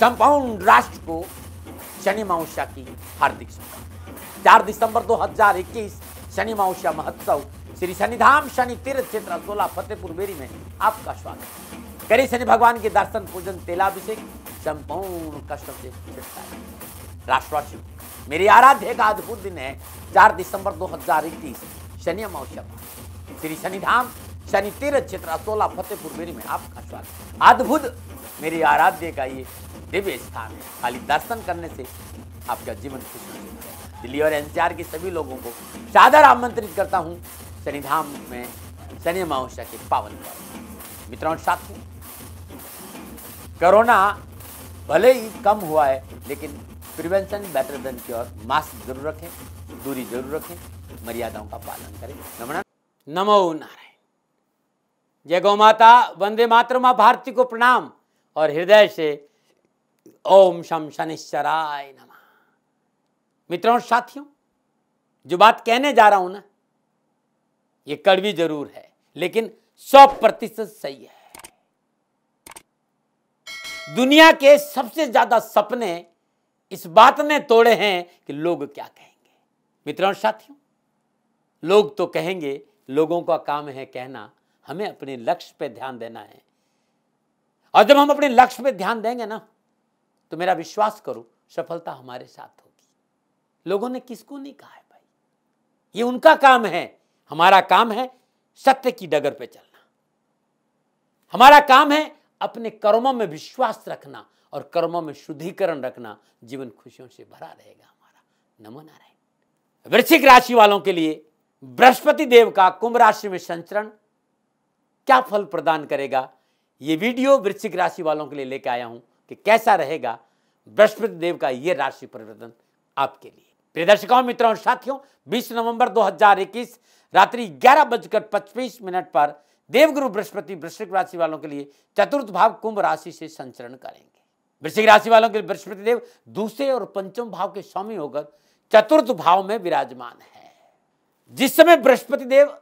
संपूर्ण राष्ट्र को शनि मावस्या की हार्दिक शुभकामना चार दिसंबर 2021 शनि मावस्या महोत्सव श्री शनिधाम शनि तीर्थ क्षेत्र सोलह फतेहपुर बेरी में आपका स्वागत करी शनि भगवान के दर्शन पूजन तेलाभिषेक संपूर्ण कष्ट से छिटता है राष्ट्रवासियों मेरी आराध्य का अद्भुत दिन है चार दिसंबर 2021 शनि अमावस्या श्री शनिधाम शनि तीर्थ क्षेत्र सोलह फतेहपुर बेरी में आपका स्वागत अद्भुत मेरी आराध्य का ये दिव्य स्थान है खाली दर्शन करने से आपका जीवन खुश हो दिल्ली और एनसीआर के सभी लोगों को सादर आमंत्रित करता हूँ शनिधाम में शनि अमावस्या के पावन पर्व मित्रों और साथियों कोरोना भले ही कम हुआ है लेकिन prevention better than cure mask जरूर रखें दूरी जरूर रखें मर्यादाओं का पालन करें नमन नमो नारायण जय गौ माता वंदे मातृमा माँ भारती को प्रणाम और हृदय से ओम शम शनिश्चराय नमः मित्रों और साथियों जो बात कहने जा रहा हूं ना ये कड़वी जरूर है लेकिन सौ प्रतिशत सही है दुनिया के सबसे ज्यादा सपने इस बात ने तोड़े हैं कि लोग क्या कहेंगे मित्रों और साथियों लोग तो कहेंगे लोगों का काम है कहना हमें अपने लक्ष्य पे ध्यान देना है और जब हम अपने लक्ष्य पे ध्यान देंगे ना तो मेरा विश्वास करो सफलता हमारे साथ होगी लोगों ने किसको नहीं कहा है भाई ये उनका काम है हमारा काम है सत्य की डगर पे चलना हमारा काम है अपने कर्मों में विश्वास रखना और कर्मों में शुद्धिकरण रखना जीवन खुशियों से भरा रहेगा हमारा नमो नारायण वृश्चिक राशि वालों के लिए बृहस्पति देव का कुंभ राशि में संचरण क्या फल प्रदान करेगा यह वीडियो वृश्चिक राशि वालों के लिए लेकर आया हूं कि कैसा रहेगा बृहस्पति देव का यह राशि परिवर्तन आपके लिए प्रिय दर्शकों मित्रों और साथियों 20 नवंबर 2021 रात्रि ग्यारह बजकर पच्चीस मिनट पर देवगुरु बृहस्पति वृश्चिक राशि वालों के लिए चतुर्थ भाव कुंभ राशि से संचरण करेंगे वृश्चिक राशि वालों के लिए बृहस्पति देव दूसरे और पंचम भाव के स्वामी होकर चतुर्थ भाव में विराजमान है जिस समय बृहस्पति देव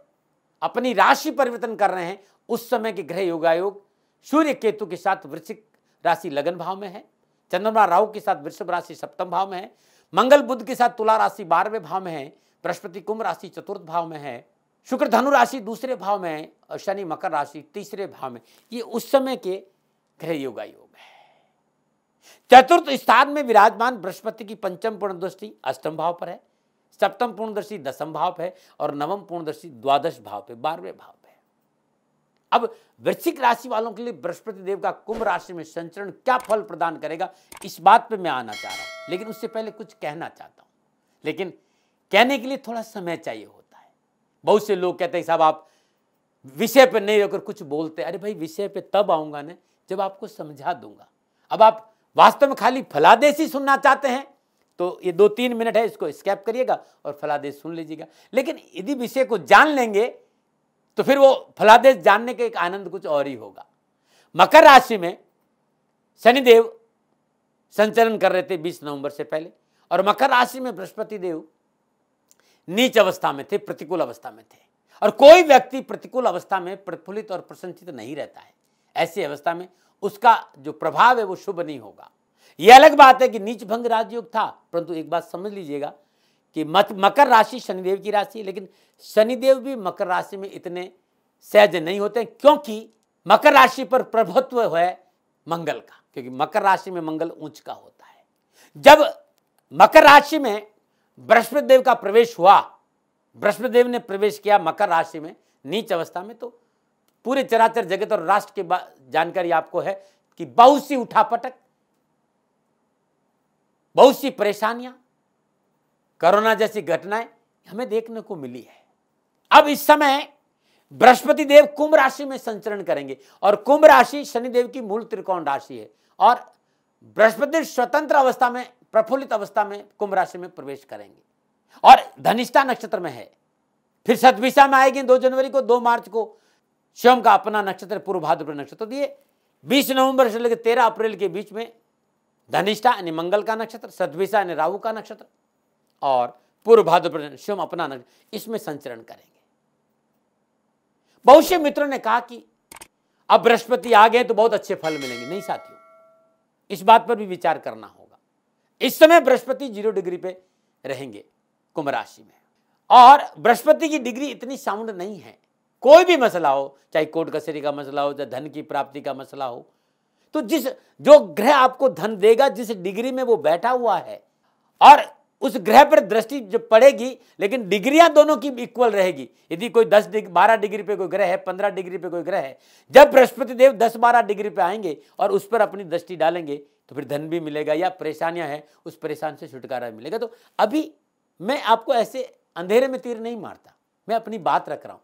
अपनी राशि परिवर्तन कर रहे हैं उस समय के ग्रह योगायोग सूर्य केतु के साथ वृश्चिक राशि लगन भाव में है चंद्रमा राहु के साथ वृषभ राशि सप्तम भाव में है मंगल बुद्ध के साथ तुला राशि बारहवें भाव में है बृहस्पति कुंभ राशि चतुर्थ भाव में है शुक्र धनु राशि दूसरे भाव में है और शनि मकर राशि तीसरे भाव में ये उस समय के ग्रह योग है चतुर्थ स्थान में विराजमान बृहस्पति की पंचम पूर्ण दृष्टि अष्टम भाव पर है सप्तम पूर्णदर्शी दसम भाव पर है और नवम पूर्णदर्शी द्वादश भाव पे बारहवें भाव अब वृश्चिक राशि वालों के लिए बृहस्पति देव का कुंभ राशि में संचरण क्या फल प्रदान करेगा इस बात पे मैं आना चाह रहा हूं लेकिन उससे पहले कुछ कहना चाहता हूं लेकिन कहने के लिए थोड़ा समय चाहिए होता है बहुत से लोग कहते हैं साहब आप विषय पर नहीं अगर कुछ बोलते अरे भाई विषय पर तब आऊंगा ना जब आपको समझा दूंगा अब आप वास्तव में खाली फलादेश ही सुनना चाहते हैं तो ये दो तीन मिनट है इसको स्कैप करिएगा और फलादेश सुन लीजिएगा लेकिन यदि विषय को जान लेंगे तो फिर वो फलादेश जानने का एक आनंद कुछ और ही होगा मकर राशि में शनिदेव संचलन कर रहे थे 20 नवंबर से पहले और मकर राशि में बृहस्पति देव नीच अवस्था में थे प्रतिकूल अवस्था में थे और कोई व्यक्ति प्रतिकूल अवस्था में प्रफुल्लित और प्रसन्नचित नहीं रहता है ऐसी अवस्था में उसका जो प्रभाव है वो शुभ नहीं होगा यह अलग बात है कि नीच भंग राजयोग था परंतु एक बात समझ लीजिएगा कि मत मकर राशि शनिदेव की राशि लेकिन शनिदेव भी मकर राशि में इतने सहज नहीं होते क्योंकि मकर राशि पर प्रभुत्व है मंगल का क्योंकि मकर राशि में मंगल ऊंच का होता है जब मकर राशि में बृहस्पति देव का प्रवेश हुआ बृहस्पति देव ने प्रवेश किया मकर राशि में नीच अवस्था में तो पूरे चराचर जगत और राष्ट्र की जानकारी आपको है कि बहुत सी उठापटक बहुत सी परेशानियां कोरोना जैसी घटनाएं हमें देखने को मिली है अब इस समय बृहस्पति देव कुंभ राशि में संचरण करेंगे और कुंभ राशि शनिदेव की मूल त्रिकोण राशि है और बृहस्पति स्वतंत्र अवस्था में प्रफुल्लित अवस्था में कुंभ राशि में प्रवेश करेंगे और धनिष्ठा नक्षत्र में है फिर सतभिषा में आएगी दो जनवरी को दो मार्च को स्वयं का अपना नक्षत्र पूर्व भाद्रपुर नक्षत्र दिए बीस नवंबर से लेकर तेरह अप्रैल के बीच में धनिष्ठा यानी मंगल का नक्षत्र सदभिषा यानी राहु का नक्षत्र और पूर्व भाद्रपद स्वयं अपना नगर इसमें संचरण करेंगे बहुत से मित्रों ने कहा कि अब बृहस्पति आ गए तो बहुत अच्छे फल मिलेंगे नहीं साथियों इस बात पर भी विचार करना होगा इस समय बृहस्पति जीरो डिग्री पे रहेंगे कुंभ राशि में और बृहस्पति की डिग्री इतनी साउंड नहीं है कोई भी मसला हो चाहे कोर्ट कचहरी का मसला हो चाहे धन की प्राप्ति का मसला हो तो जिस जो ग्रह आपको धन देगा जिस डिग्री में वो बैठा हुआ है और उस ग्रह पर दृष्टि जब पड़ेगी लेकिन डिग्रियां दोनों की इक्वल रहेगी यदि कोई दस डिग्री बारह डिग्री पे कोई ग्रह है पंद्रह डिग्री पे कोई ग्रह है जब बृहस्पति देव दस बारह डिग्री पे आएंगे और उस पर अपनी दृष्टि डालेंगे तो फिर धन भी मिलेगा या परेशानियां हैं उस परेशान से छुटकारा मिलेगा तो अभी मैं आपको ऐसे अंधेरे में तीर नहीं मारता मैं अपनी बात रख रहा हूँ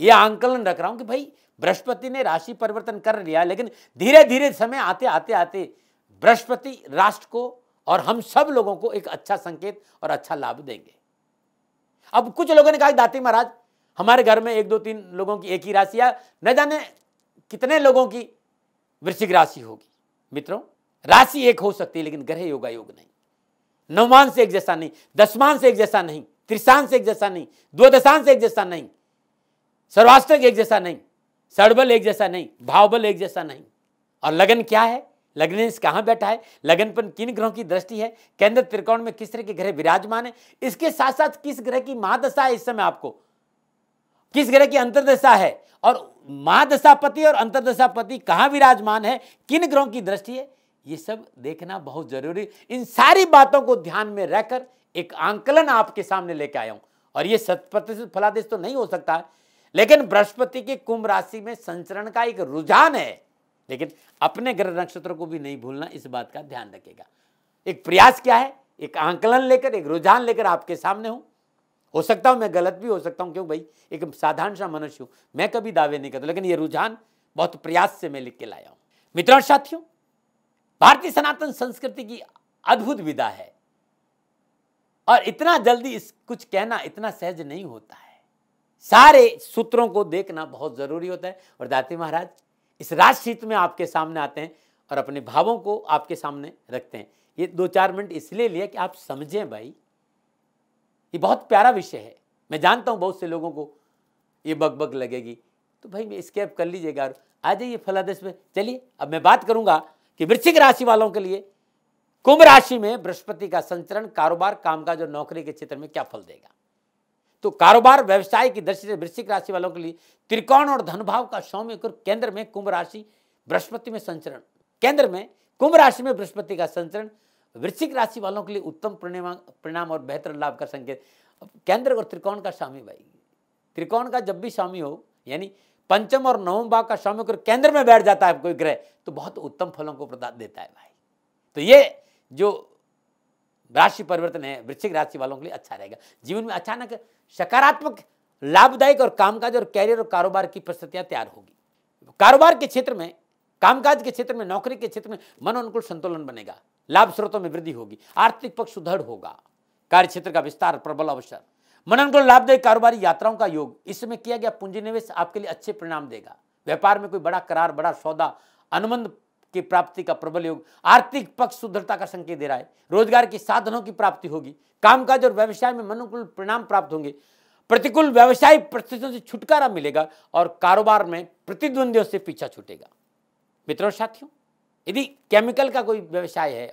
ये आंकलन रख रहा हूँ कि भाई बृहस्पति ने राशि परिवर्तन कर लिया लेकिन धीरे धीरे समय आते आते आते बृहस्पति राष्ट्र को और हम सब लोगों को एक अच्छा संकेत और अच्छा लाभ देंगे अब कुछ लोगों ने कहा दाती महाराज हमारे घर में एक दो तीन लोगों की एक ही राशि है न जाने कितने लोगों की वृश्चिक राशि होगी मित्रों राशि एक हो सकती है लेकिन ग्रह योगा योग नहीं नवमान से एक जैसा नहीं दसमान से एक जैसा नहीं त्रिशान से एक जैसा नहीं द्वदशान से एक जैसा नहीं सर्वास्त्र एक जैसा नहीं सड़बल एक जैसा नहीं भावबल एक जैसा नहीं और लगन क्या है लग्नेश कहाँ बैठा है लगनपन किन ग्रहों की दृष्टि है केंद्र त्रिकोण में किस तरह के ग्रह विराजमान है इसके साथ साथ किस ग्रह की महादशा है इस समय आपको किस ग्रह की अंतर्दशा है और महादशापति और अंतर्दशापति कहाँ विराजमान है किन ग्रहों की दृष्टि है ये सब देखना बहुत जरूरी इन सारी बातों को ध्यान में रहकर एक आंकलन आपके सामने लेके आया हूं और ये शत प्रतिशत फलादेश तो नहीं हो सकता लेकिन बृहस्पति के कुंभ राशि में संचरण का एक रुझान है लेकिन अपने ग्रह नक्षत्र को भी नहीं भूलना इस बात का ध्यान रखेगा एक प्रयास क्या है एक आंकलन लेकर एक रुझान लेकर आपके सामने हूं हो सकता हूं मैं गलत भी हो सकता हूं क्यों भाई एक साधारण सा मनुष्य हूं मैं कभी दावे नहीं करता लेकिन यह रुझान बहुत प्रयास से मैं लिख के लाया हूं मित्रों और साथियों भारतीय सनातन संस्कृति की अद्भुत विधा है और इतना जल्दी इस कुछ कहना इतना सहज नहीं होता है सारे सूत्रों को देखना बहुत जरूरी होता है और दाती महाराज इस राजशीत में आपके सामने आते हैं और अपने भावों को आपके सामने रखते हैं ये दो चार मिनट इसलिए लिया कि आप समझें भाई ये बहुत प्यारा विषय है मैं जानता हूँ बहुत से लोगों को ये बग बग लगेगी तो भाई मैं अब कर लीजिएगा आ जाइए फलादेश में चलिए अब मैं बात करूंगा कि वृश्चिक राशि वालों के लिए कुंभ राशि में बृहस्पति का संचरण कारोबार कामकाज और नौकरी के क्षेत्र में क्या फल देगा तो कारोबार व्यवसाय की दृष्टि से वृश्चिक राशि वालों के लिए त्रिकोण और धनभाव का सौम्य केंद्र में कुंभ राशि बृहस्पति में संचरण केंद्र में कुंभ राशि में बृहस्पति का संचरण वृश्चिक राशि वालों के लिए उत्तम परिणाम और बेहतर लाभ का संकेत केंद्र और त्रिकोण का स्वामी भाई त्रिकोण का जब भी स्वामी हो यानी पंचम और नवम भाव का स्वामी होकर केंद्र में बैठ जाता है कोई ग्रह तो बहुत उत्तम फलों को प्रदान देता है भाई तो ये जो राशि परिवर्तन है वृश्चिक राशि वालों के लिए अच्छा रहेगा जीवन में अचानक सकारात्मक लाभदायक और कामकाज और कैरियर और कारोबार की परिस्थितियां तैयार होगी कारोबार के क्षेत्र में कामकाज के क्षेत्र में नौकरी के क्षेत्र में मन अनुकूल संतुलन बनेगा लाभ स्रोतों में वृद्धि होगी आर्थिक पक्ष सुदृढ़ होगा कार्य क्षेत्र का विस्तार प्रबल अवसर मन अनुकूल लाभदायक कारोबारी यात्राओं का योग इसमें किया गया पूंजी निवेश आपके लिए अच्छे परिणाम देगा व्यापार में कोई बड़ा करार बड़ा सौदा अनुबंध की प्राप्ति का प्रबल योग आर्थिक पक्ष सुदृढ़ता का संकेत दे रहा है रोजगार के साधनों की प्राप्ति होगी कामकाज और व्यवसाय में मनुकूल परिणाम प्राप्त होंगे प्रतिकूल व्यवसायिक परिस्थितियों से छुटकारा मिलेगा और कारोबार में प्रतिद्वंदियों से पीछा छूटेगा मित्रों साथियों यदि केमिकल का कोई व्यवसाय है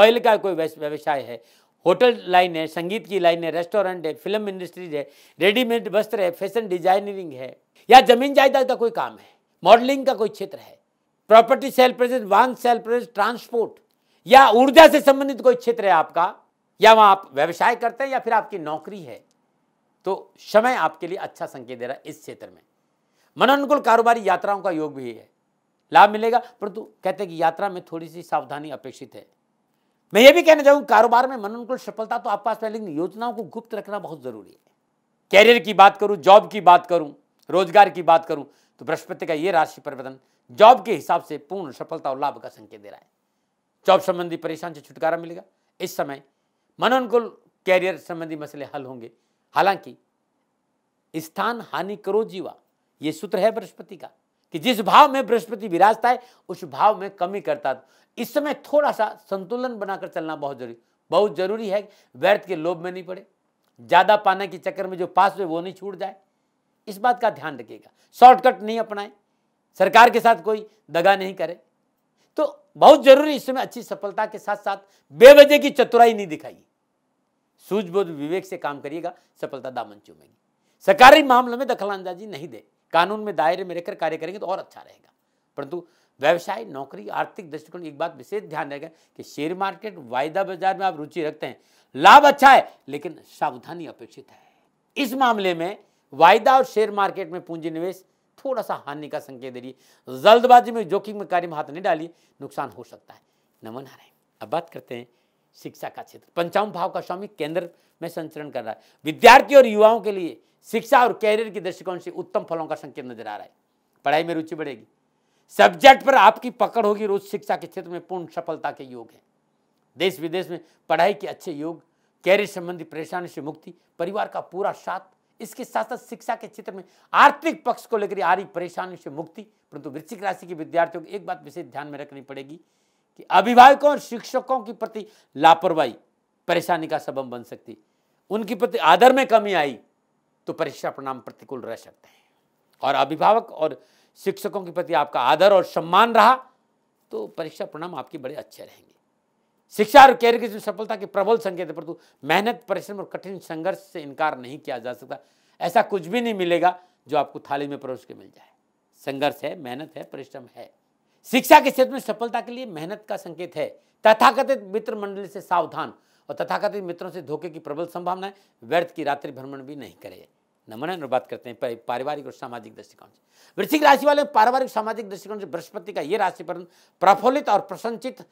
ऑयल का कोई व्यवसाय है होटल लाइन है संगीत की लाइन है रेस्टोरेंट है फिल्म इंडस्ट्रीज है रेडीमेड वस्त्र है फैशन डिजाइनिंग है या जमीन जायदाद का कोई काम है मॉडलिंग का कोई क्षेत्र है प्रॉपर्टी सेल प्रेजेंस वाहन सेल प्रेजेंस ट्रांसपोर्ट या ऊर्जा से संबंधित कोई क्षेत्र है आपका या वहां आप व्यवसाय करते हैं या फिर आपकी नौकरी है तो समय आपके लिए अच्छा संकेत दे रहा है इस क्षेत्र में मनोनुकूल कारोबारी यात्राओं का योग भी है लाभ मिलेगा परंतु कहते हैं कि यात्रा में थोड़ी सी सावधानी अपेक्षित है मैं ये भी कहना चाहूंगा कारोबार में मनोनुकूल सफलता तो आपके पास पहले लेकिन योजनाओं को गुप्त रखना बहुत ज़रूरी है कैरियर की बात करूँ जॉब की बात करूँ रोजगार की बात करूँ तो बृहस्पति का ये राशि परिवर्तन जॉब के हिसाब से पूर्ण सफलता और लाभ का संकेत दे रहा है जॉब संबंधी परेशान से छुटकारा मिलेगा इस समय मनोनुकूल कैरियर संबंधी मसले हल होंगे हालांकि स्थान हानि करो जीवा ये सूत्र है बृहस्पति का कि जिस भाव में बृहस्पति विराजता है उस भाव में कमी करता इस समय थोड़ा सा संतुलन बनाकर चलना बहुत जरूरी बहुत जरूरी है व्यर्थ के लोभ में नहीं पड़े ज़्यादा पाने के चक्कर में जो पास हुए वो नहीं छूट जाए इस बात का ध्यान रखिएगा शॉर्टकट नहीं अपनाएं सरकार के साथ कोई दगा नहीं करें तो बहुत जरूरी इस समय अच्छी सफलता के साथ साथ बेवजह की चतुराई नहीं दिखाइए सूझबूझ विवेक से काम करिएगा सफलता दामन चूमेगी सरकारी मामलों में दखलांदाजी नहीं दे कानून में दायरे में रहकर कार्य करेंगे तो और अच्छा रहेगा परंतु व्यवसाय नौकरी आर्थिक दृष्टिकोण एक बात विशेष ध्यान रहेगा कि शेयर मार्केट वायदा बाजार में आप रुचि रखते हैं लाभ अच्छा है लेकिन सावधानी अपेक्षित है इस मामले में वायदा और शेयर मार्केट में पूंजी निवेश थोड़ा सा हानि का संकेत दे रही है जल्दबाजी में जोखिम में कार्य में हाथ नहीं डालिए नुकसान हो सकता है नमन नारायण अब बात करते हैं शिक्षा का क्षेत्र पंचावन भाव का स्वामी केंद्र में संचरण कर रहा है विद्यार्थी और युवाओं के लिए शिक्षा और कैरियर के दृष्टिकोण से उत्तम फलों का संकेत नजर आ रहा है पढ़ाई में रुचि बढ़ेगी सब्जेक्ट पर आपकी पकड़ होगी रोज शिक्षा के क्षेत्र में पूर्ण सफलता के योग है देश विदेश में पढ़ाई के अच्छे योग कैरियर संबंधी परेशानी से मुक्ति परिवार का पूरा साथ इसके साथ साथ शिक्षा के क्षेत्र में आर्थिक पक्ष को लेकर आ रही परेशानियों से मुक्ति परंतु वृश्चिक राशि के विद्यार्थियों को एक बात विशेष ध्यान में रखनी पड़ेगी कि अभिभावकों और शिक्षकों के प्रति लापरवाही परेशानी का सबब बन सकती उनके प्रति आदर में कमी आई तो परीक्षा परिणाम प्रतिकूल रह सकते हैं और अभिभावक और शिक्षकों के प्रति आपका आदर और सम्मान रहा तो परीक्षा परिणाम आपके बड़े अच्छे रहेंगे शिक्षा और कैरियर की सफलता के प्रबल संकेत है परंतु मेहनत परिश्रम और कठिन संघर्ष से इनकार नहीं किया जा सकता ऐसा कुछ भी नहीं मिलेगा जो आपको थाली में परोस के मिल जाए संघर्ष है मेहनत है परिश्रम है शिक्षा के क्षेत्र में सफलता के लिए मेहनत का संकेत है तथाकथित मित्र मंडली से सावधान और तथाकथित मित्रों से धोखे की प्रबल संभावना है व्यर्थ की रात्रि भ्रमण भी नहीं करे नमन और बात करते हैं पारिवारिक और सामाजिक दृष्टिकोण से वृश्चिक राशि वाले पारिवारिक सामाजिक दृष्टिकोण से बृहस्पति का ये राशि प्रफुल्लित और प्रसंसित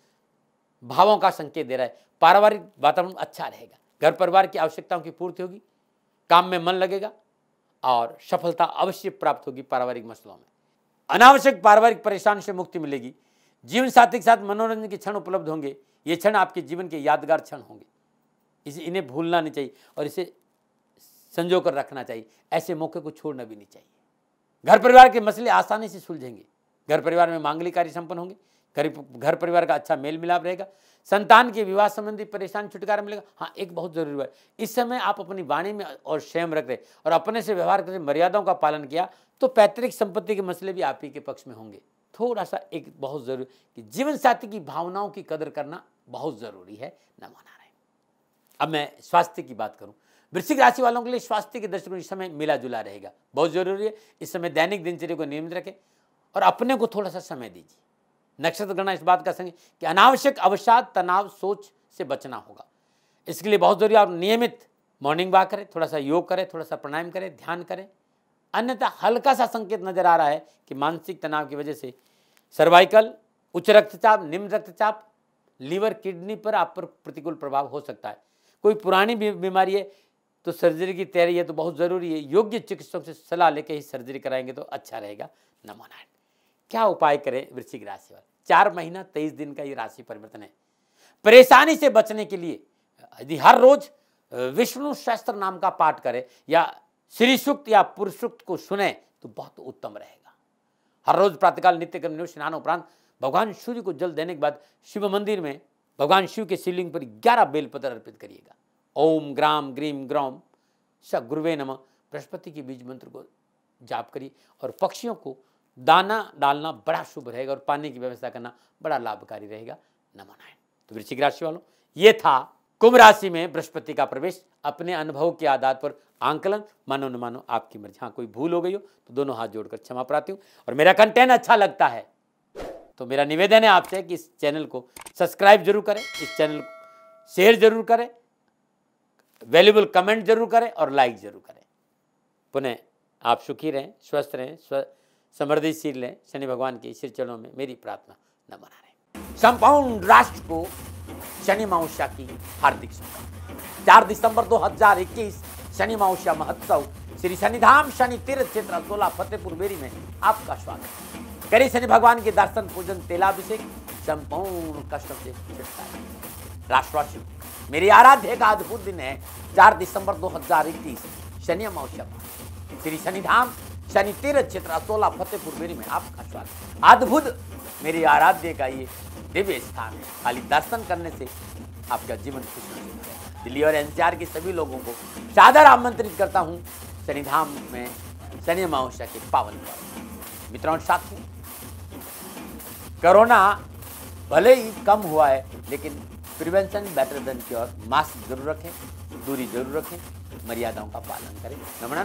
भावों का संकेत दे रहा है पारिवारिक वातावरण अच्छा रहेगा घर परिवार की आवश्यकताओं की पूर्ति होगी काम में मन लगेगा और सफलता अवश्य प्राप्त होगी पारिवारिक मसलों में अनावश्यक पारिवारिक परेशान से मुक्ति मिलेगी जीवन साथी के साथ मनोरंजन के क्षण उपलब्ध होंगे ये क्षण आपके जीवन के यादगार क्षण होंगे इसे इन्हें भूलना नहीं चाहिए और इसे संजो कर रखना चाहिए ऐसे मौके को छोड़ना भी नहीं चाहिए घर परिवार के मसले आसानी से सुलझेंगे घर परिवार में मांगलिक कार्य संपन्न होंगे घर परिवार का अच्छा मेल मिलाप रहेगा संतान के विवाह संबंधी परेशान छुटकारा मिलेगा हाँ एक बहुत जरूरी बात इस समय आप अपनी वाणी में और स्वयं रख रहे और अपने से व्यवहार करते मर्यादाओं का पालन किया तो पैतृक संपत्ति के मसले भी आप ही के पक्ष में होंगे थोड़ा सा एक बहुत जरूरी कि जीवन साथी की भावनाओं की कदर करना बहुत जरूरी है न माना रहे अब मैं स्वास्थ्य की बात करूँ वृश्चिक राशि वालों के लिए स्वास्थ्य के दृष्टिकोण इस समय मिला जुला रहेगा बहुत जरूरी है इस समय दैनिक दिनचर्या को नियमित रखें और अपने को थोड़ा सा समय दीजिए नक्षत्र गणना इस बात का संग कि अनावश्यक अवसाद तनाव सोच से बचना होगा इसके लिए बहुत जरूरी आप नियमित मॉर्निंग वॉक करें थोड़ा सा योग करें थोड़ा सा प्राणायाम करें ध्यान करें अन्यथा हल्का सा संकेत नजर आ रहा है कि मानसिक तनाव की वजह से सर्वाइकल उच्च रक्तचाप निम्न रक्तचाप लीवर किडनी पर आप पर प्रतिकूल प्रभाव हो सकता है कोई पुरानी बीमारी है तो सर्जरी की तैयारी है तो बहुत ज़रूरी है योग्य चिकित्सकों से सलाह लेकर ही सर्जरी कराएंगे तो अच्छा रहेगा नमो नारायण क्या उपाय करें वृश्चिक राशि वाले चार महीना तेईस दिन का ये राशि परिवर्तन है परेशानी से बचने के लिए यदि हर रोज विष्णु शास्त्र नाम का पाठ करें या श्री सुक्त या पुरुषुक्त को सुने तो बहुत उत्तम रहेगा हर रोज प्रातकाल नित्यक्रम न्यूज स्नान उपरांत भगवान सूर्य को जल देने के बाद शिव मंदिर में भगवान शिव के शिवलिंग पर ग्यारह बेलपत्र अर्पित करिएगा ओम ग्राम ग्रीम ग्रोम स गुरुवे नम बृहस्पति के बीज मंत्र को जाप करिए और पक्षियों को दाना डालना बड़ा शुभ रहेगा और पानी की व्यवस्था करना बड़ा लाभकारी रहेगा नमो नारायण तो वृश्चिक राशि वालों ये था कुंभ राशि में बृहस्पति का प्रवेश अपने अनुभव के आधार पर आंकलन मानो न मानो आपकी मर्जी हाँ कोई भूल हो गई हो तो दोनों हाथ जोड़कर क्षमा प्राती हूँ और मेरा कंटेंट अच्छा लगता है तो मेरा निवेदन है आपसे कि इस चैनल को सब्सक्राइब जरूर करें इस चैनल को शेयर जरूर करें वैल्यूबल कमेंट जरूर करें और लाइक जरूर करें पुनः आप सुखी रहें स्वस्थ रहें स्वस्थ समृद्धि सीर लें शनि भगवान के सिर चरणों में मेरी प्रार्थना न मना रहे संपूर्ण राष्ट्र को शनि माउषा की हार्दिक शुभकामना चार दिसंबर 2021 शनि माउषा महोत्सव श्री शनिधाम शनि तीर्थ क्षेत्र सोलह फतेहपुर बेरी में आपका स्वागत करे शनि भगवान के दर्शन पूजन तेलाभिषेक संपूर्ण कष्ट से राष्ट्रवासियों मेरी आराध्य का अद्भुत दिन है चार दिसंबर 2021 शनि अमावस्या श्री शनिधाम शनि तीर्थ क्षेत्र सोलह फतेहपुर मेरी में आपका स्वागत अद्भुत मेरी आराध्य का ये दिव्य स्थान है खाली दर्शन करने से आपका जीवन खुश दिल्ली और एनसीआर के सभी लोगों को सादर आमंत्रित करता हूँ शनिधाम में शनि अमावस्या के पावन पर्व मित्रों और साथियों कोरोना भले ही कम हुआ है लेकिन prevention better than cure mask जरूर रखें दूरी जरूर रखें मर्यादाओं का पालन करें नमन